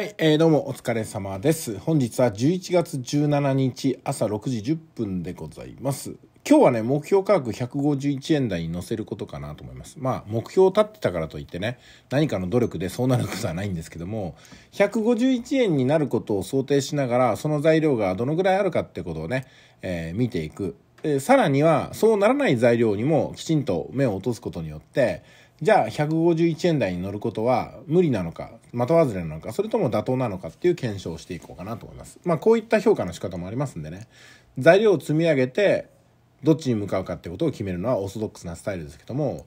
はい、えー、どうもお疲れ様です。本日は11月17日朝6時10分でございます。今日はね、目標価格151円台に乗せることかなと思います。まあ、目標を立ってたからといってね、何かの努力でそうなることはないんですけども、151円になることを想定しながら、その材料がどのぐらいあるかってことをね、えー、見ていく。えさらには、そうならない材料にもきちんと目を落とすことによって、じゃあ151円台に乗ることは無理なのか、的外れなのか、それとも妥当なのかっていう検証をしていこうかなと思います。まあこういった評価の仕方もありますんでね。材料を積み上げて、どっちに向かうかってことを決めるのはオーソドックスなスタイルですけども、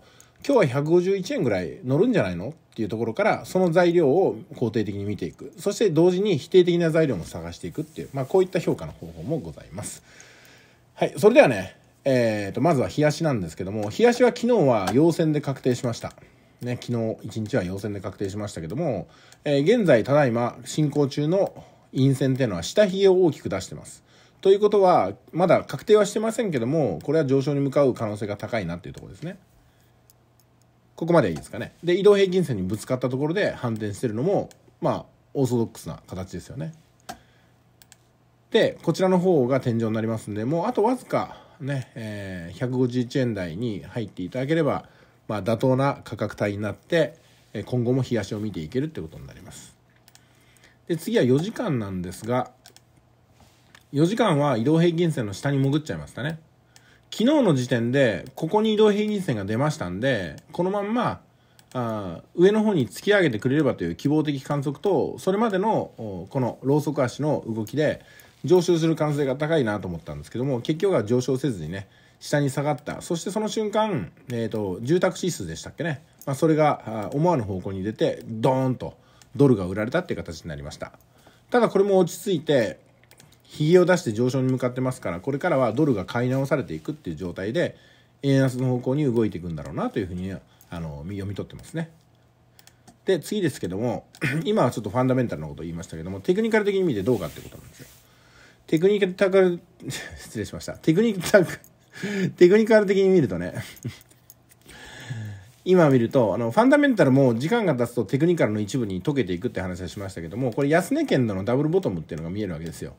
今日は151円ぐらい乗るんじゃないのっていうところからその材料を肯定的に見ていくそして同時に否定的な材料も探していくっていう、まあ、こういった評価の方法もございますはいそれではねえー、と、まずは冷やしなんですけども、冷やしは昨日は陽線で確定しました。ね、昨日一日は陽線で確定しましたけども、えー、現在ただいま進行中の陰線っていうのは下髭を大きく出してます。ということは、まだ確定はしてませんけども、これは上昇に向かう可能性が高いなっていうところですね。ここまでいいですかね。で、移動平均線にぶつかったところで反転してるのも、まあ、オーソドックスな形ですよね。で、こちらの方が天井になりますんで、もうあとわずかね、えー、151円台に入っていただければ、まあ、妥当な価格帯になって、今後も冷やしを見ていけるってことになります。で、次は4時間なんですが、4時間は移動平均線の下に潜っちゃいましたね。昨日の時点で、ここに移動平均線が出ましたんで、このまんま、あ上の方に突き上げてくれればという希望的観測と、それまでのこのローソク足の動きで、上昇する可能性が高いなと思ったんですけども結局は上昇せずにね下に下がったそしてその瞬間、えーと、住宅指数でしたっけね、まあ、それが思わぬ方向に出てドーンとドルが売られたっていう形になりましたただこれも落ち着いてひげを出して上昇に向かってますからこれからはドルが買い直されていくっていう状態で円安の方向に動いていくんだろうなというふうにあの読み取ってますねで次ですけども今はちょっとファンダメンタルのことを言いましたけどもテクニカル的に見てどうかってことなんですよテクニカル、失礼しました。テクニカル、テクニカル的に見るとね 今見ると、あの、ファンダメンタルも時間が経つとテクニカルの一部に溶けていくって話はしましたけども、これ安値圏のダブルボトムっていうのが見えるわけですよ。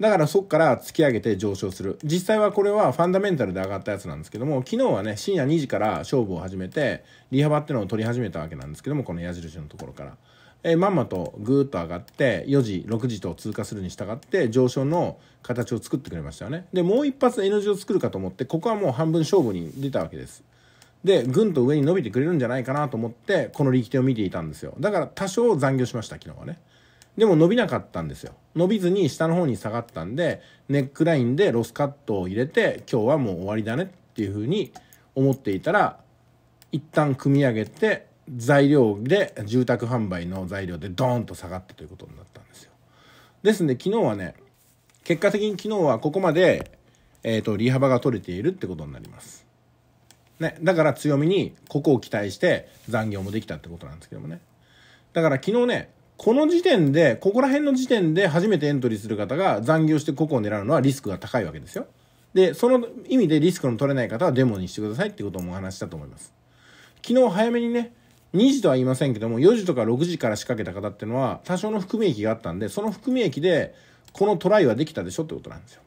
だからそこから突き上げて上昇する。実際はこれはファンダメンタルで上がったやつなんですけども、昨日はね、深夜2時から勝負を始めて、利幅ってのを取り始めたわけなんですけども、この矢印のところから。えまんまとぐーっと上がって4時6時と通過するに従って上昇の形を作ってくれましたよねでもう一発 N 字を作るかと思ってここはもう半分勝負に出たわけですでぐんと上に伸びてくれるんじゃないかなと思ってこの力点を見ていたんですよだから多少残業しました昨日はねでも伸びなかったんですよ。伸びずに下の方に下がったんで、ネックラインでロスカットを入れて、今日はもう終わりだねっていうふうに思っていたら、一旦組み上げて、材料で、住宅販売の材料でドーンと下がったということになったんですよ。ですんで昨日はね、結果的に昨日はここまで、えっ、ー、と、利幅が取れているってことになります。ね、だから強みにここを期待して残業もできたってことなんですけどもね。だから昨日ね、この時点で、ここら辺の時点で初めてエントリーする方が残業して個々を狙うのはリスクが高いわけですよ。で、その意味でリスクの取れない方はデモにしてくださいってこともお話したと思います。昨日早めにね、2時とは言いませんけども、4時とか6時から仕掛けた方っていうのは、多少の含み益があったんで、その含み益で、このトライはできたでしょってことなんですよ。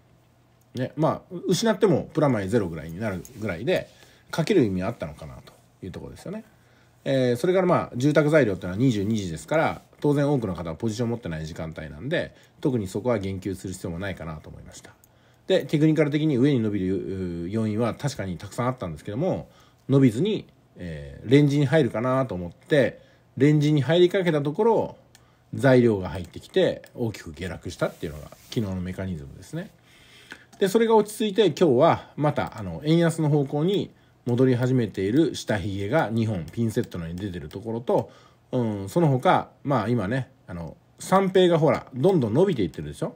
ね、まあ、失ってもプラマイゼロぐらいになるぐらいで、かける意味あったのかなというところですよね。えー、それからまあ住宅材料っていうのは22時ですから当然多くの方はポジション持ってない時間帯なんで特にそこは言及する必要もないかなと思いましたでテクニカル的に上に伸びる要因は確かにたくさんあったんですけども伸びずに、えー、レンジに入るかなと思ってレンジに入りかけたところ材料が入ってきて大きく下落したっていうのが昨日のメカニズムですねでそれが落ち着いて今日はまたあの円安の方向に戻り始めている下髭が2本ピンセットのように出てるところと、うん、その他まあ今ねあの三平がほらどんどん伸びていってるでしょ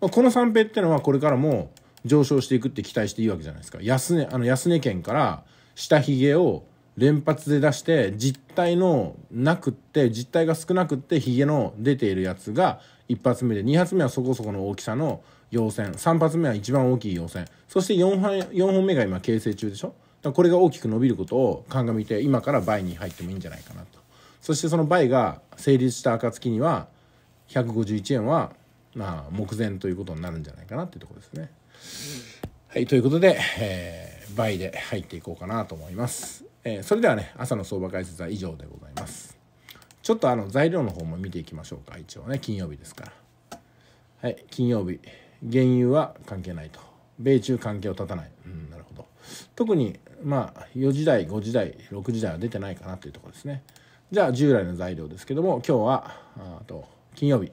この三平ってのはこれからも上昇していくって期待していいわけじゃないですか安値あの安値県から下げを連発で出して実体のなくって実体が少なくってヒゲの出ているやつが1発目で2発目はそこそこの大きさの陽線3発目は一番大きい陽線そして 4, 4本目が今形成中でしょだこれが大きく伸びることを鑑みて今から倍に入ってもいいんじゃないかなとそしてその倍が成立した暁には151円はまあ目前ということになるんじゃないかなっていうところですね。はい、ということで、えー、倍で入っていこうかなと思います。えー、それではね朝の相場解説は以上でございます。ちょっとあの材料の方も見ていきましょうか一応ね金曜日ですから。はい金曜日原油は関係ないと米中関係を絶たない、うん、なるほど特にまあ、4時台、5時台、6時台は出てないかなというところですね。じゃあ、従来の材料ですけども、今日は、あと、金曜日。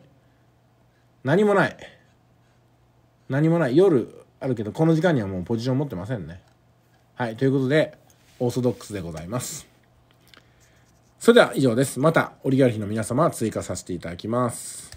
何もない。何もない。夜あるけど、この時間にはもうポジション持ってませんね。はい、ということで、オーソドックスでございます。それでは以上です。また、オリガルヒの皆様追加させていただきます。